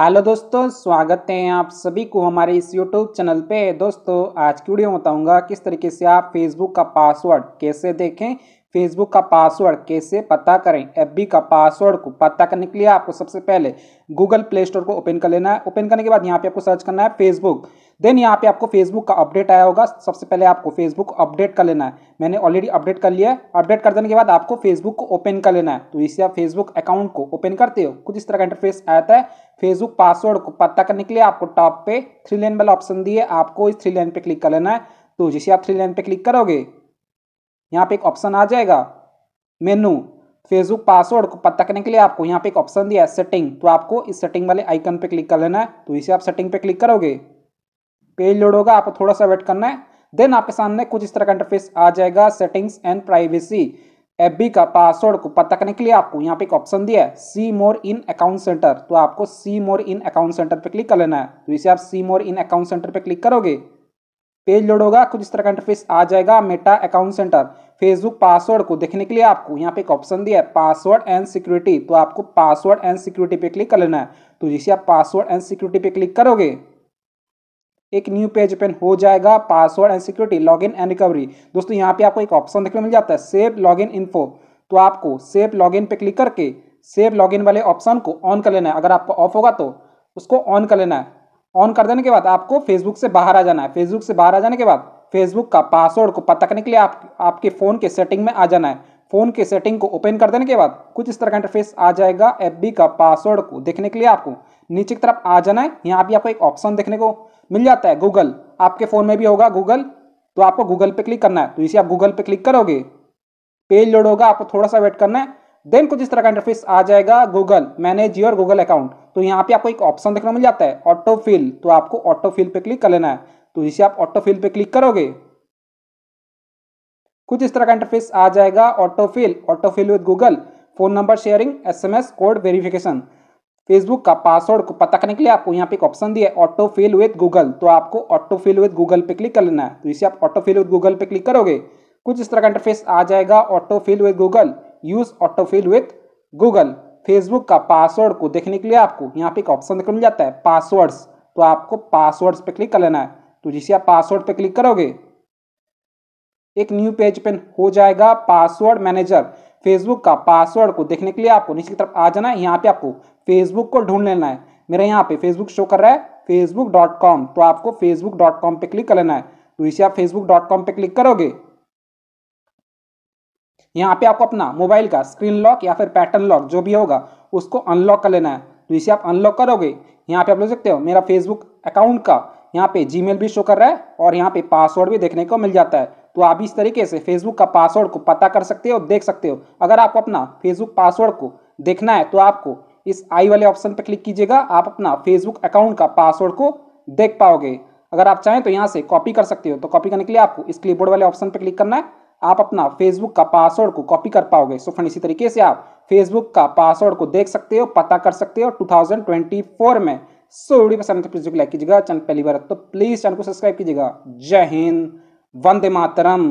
hello दोस्तों स्वागत है आप सभी को हमारे इस यूट्यूब चैनल पे दोस्तों आज की वीडियो में बताऊंगा किस तरीके से आप फेसबुक का पासवर्ड कैसे देखें फेसबुक का पासवर्ड कैसे पता करें बी का पासवर्ड को पता करने के लिए आपको सबसे पहले गूगल प्ले स्टोर को ओपन कर लेना है ओपन करने के बाद यहाँ पे आपको सर्च करना है फेसबुक देन यहाँ पे आपको फेसबुक का अपडेट आया होगा सबसे पहले आपको फेसबुक अपडेट कर लेना है मैंने ऑलरेडी अपडेट कर लिया है अपडेट कर देने के बाद आपको फेसबुक को ओपन कर लेना है तो इसे आप फेसबुक अकाउंट को ओपन करते हो कुछ इस तरह का इंटरफेस आता है फेसबुक पासवर्ड को पता करने के लिए आपको टॉप पे थ्री लाइन वाला ऑप्शन दिए आपको इस थ्री लाइन पे क्लिक कर लेना है तो जिसे आप थ्री लाइन पे क्लिक करोगे यहाँ पे एक ऑप्शन आ जाएगा मेनू फेसबुक पासवर्ड को पता करने के लिए आपको यहाँ पे एक ऑप्शन दिया है सेटिंग तो आपको इस सेटिंग वाले आइकन पे क्लिक कर लेना है तो इसे आप सेटिंग पे क्लिक करोगे पेज लोड होगा आपको थोड़ा सा वेट करना है देन आपके सामने कुछ इस तरह का इंटरफेस आ जाएगा सेटिंग्स एंड प्राइवेसी एफ का पासवर्ड को पता करने के लिए आपको यहाँ पे एक ऑप्शन दिया है सी मोर इन अकाउंट सेंटर तो आपको see more in account center पे क्लिक कर लेना है तो इसे आप see more in account center पे क्लिक करोगे पेज लोड होगा कुछ इस तरह का इंटरफेस आ जाएगा Meta account center Facebook password को देखने के लिए आपको यहाँ पे एक ऑप्शन दिया है पासवर्ड एंड सिक्योरिटी तो आपको पासवर्ड एंड सिक्योरिटी पे क्लिक कर लेना है तो जिसे आप पासवर्ड एंड सिक्योरिटी पे क्लिक करोगे एक न्यू पेज ओपन हो जाएगा password and security log in and recovery दोस्तों यहाँ पे आपको एक ऑप्शन देखने को मिल जाता है लॉग इन इन्फो तो आपको लॉग इन पे क्लिक करके लॉग इन वाले ऑप्शन को ऑन कर लेना है अगर आपको ऑफ होगा तो उसको ऑन कर लेना है ऑन कर देने के बाद आपको फेसबुक से बाहर आ जाना है फेसबुक से बाहर आ जाने के बाद फेसबुक का पासवर्ड को पता करने के लिए आप आपके फ़ोन के सेटिंग में आ जाना है फ़ोन के सेटिंग को ओपन कर देने के बाद कुछ इस तरह का इंटरफेस आ जाएगा एफ का पासवर्ड को देखने के लिए आपको नीचे की तरफ आ जाना है यहाँ भी आपको एक ऑप्शन देखने को मिल जाता है गूगल आपके फ़ोन में भी होगा गूगल तो आपको गूगल पे क्लिक करना है तो इसे आप गूगल पे क्लिक करोगे पेज लोड होगा आपको थोड़ा सा वेट करना है देन कुछ इस तरह का इंटरफेस आ जाएगा Google manage your Google account तो यहाँ पे आपको एक ऑप्शन देखने को मिल जाता है ऑटो फिल तो आपको ऑटो फिल पे क्लिक कर लेना है तो इसे आप ऑटो फिल पे क्लिक करोगे कुछ इस तरह का इंटरफेस आ जाएगा auto fill auto fill with Google phone number sharing S code verification Facebook का पासवर्ड को पता करने के लिए आपको यहाँ पे एक ऑप्शन दिया है ऑटो फिल विद गूगल तो आपको ऑटो फिल विद गूगल पे क्लिक कर लेना है तो इसे आप ऑटो फिल विद गूगल पे क्लिक करोगे कुछ इस तरह का इंटरफेस आ जाएगा auto fill with Google use auto fill with Google Facebook का पासवर्ड को देखने के लिए आपको यहाँ पे एक ऑप्शन देखने मिल जाता है पासवर्ड्स तो आपको पासवर्ड्स पे क्लिक कर लेना है तो जिसे आप पासवर्ड पे क्लिक करोगे एक न्यू पेज पेन हो जाएगा पासवर्ड मैनेजर फेसबुक का पासवर्ड को देखने के लिए आपको नीचे की तरफ आ जाना है यहाँ पे आपको फेसबुक को ढूंढ लेना है मेरा यहाँ पे फेसबुक शो कर रहा है फेसबुक डॉट कॉम तो आपको फेसबुक डॉट कॉम पे क्लिक कर लेना है तो इसे आप फेसबुक डॉट कॉम पे क्लिक करोगे यहाँ पे आपको अपना मोबाइल का स्क्रीन लॉक या फिर पैटर्न लॉक जो भी होगा उसको अनलॉक कर लेना है तो इसे आप अनलॉक करोगे यहाँ पे आप लोग सकते हो मेरा फेसबुक अकाउंट का यहाँ पे जीमेल भी शो कर रहा है और यहाँ पे पासवर्ड भी देखने को मिल जाता है तो आप इस तरीके से फेसबुक का पासवर्ड को पता कर सकते हो देख सकते हो अगर आपको अपना फेसबुक पासवर्ड को देखना है तो आपको इस आई वाले ऑप्शन पर क्लिक कीजिएगा आप अपना फेसबुक अकाउंट का पासवर्ड को देख पाओगे अगर आप चाहें तो यहाँ से कॉपी कर सकते हो तो कॉपी करने के लिए आपको इस क्लिपबोर्ड वाले ऑप्शन पर क्लिक करना है आप अपना फेसबुक का पासवर्ड को कॉपी कर पाओगे सो फ्रेंड इसी तरीके से आप फेसबुक का पासवर्ड को देख सकते हो पता कर सकते हो 2024 में सो वीडियो पसंद तो प्लीज लाइक कीजिएगा चैनल पहली बार तो प्लीज चैनल को सब्सक्राइब कीजिएगा जय हिंद वंदे मातरम